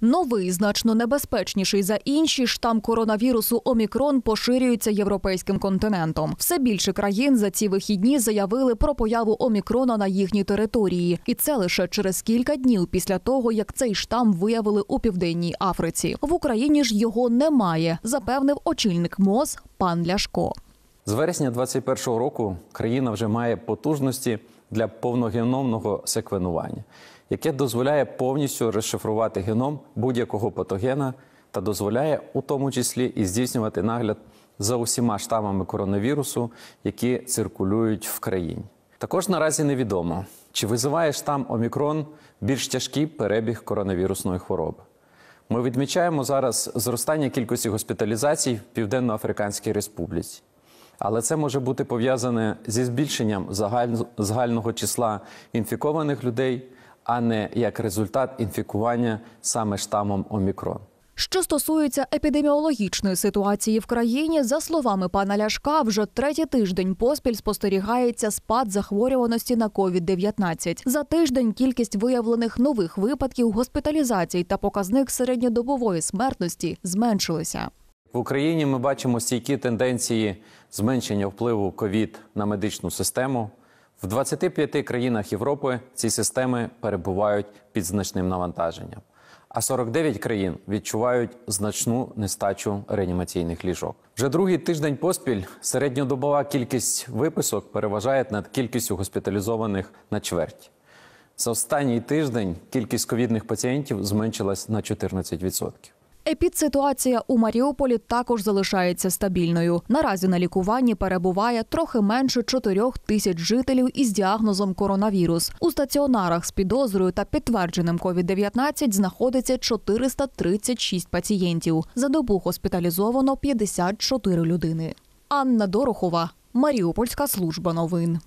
Новий значно небезпечніший за інші штам коронавірусу Омікрон поширюється європейським континентом. Все більше країн за ці вихідні заявили про появу Омікрона на їхній території, і це лише через кілька днів після того, як цей штам виявили у південній Африці. В Україні ж його немає, запевнив очільник МОЗ пан Ляшко. З вересня 2021 року країна вже має потужності для повногеномного секвенування, яке дозволяє повністю розшифрувати геном будь-якого патогена та дозволяє у тому числі і здійснювати нагляд за усіма штамами коронавірусу, які циркулюють в країні. Також наразі невідомо, чи визиває штам Омікрон більш тяжкий перебіг коронавірусної хвороби. Ми відмічаємо зараз зростання кількості госпіталізацій в Південно-Африканській Республіці. Але це може бути пов'язане зі збільшенням загального числа інфікованих людей, а не як результат інфікування саме штамом Омікрон. Що стосується епідеміологічної ситуації в країні, за словами пана Ляшка, вже третій тиждень поспіль спостерігається спад захворюваності на COVID-19. За тиждень кількість виявлених нових випадків госпіталізацій та показник середньодобової смертності зменшилися. В Україні ми бачимо стійкі тенденції зменшення впливу ковід на медичну систему. В 25 країнах Європи ці системи перебувають під значним навантаженням, а 49 країн відчувають значну нестачу реанімаційних ліжок. Вже другий тиждень поспіль середньодобова кількість виписок переважає над кількістю госпіталізованих на чверть. За останній тиждень кількість ковідних пацієнтів зменшилась на 14%. Епідситуація у Маріуполі також залишається стабільною. Наразі на лікуванні перебуває трохи менше 4 тисяч жителів із діагнозом коронавірус. У стаціонарах з підозрою та підтвердженим COVID-19 знаходиться 436 пацієнтів. За добу госпіталізовано 54 людини. Анна Дорохова, Маріупольська служба новин.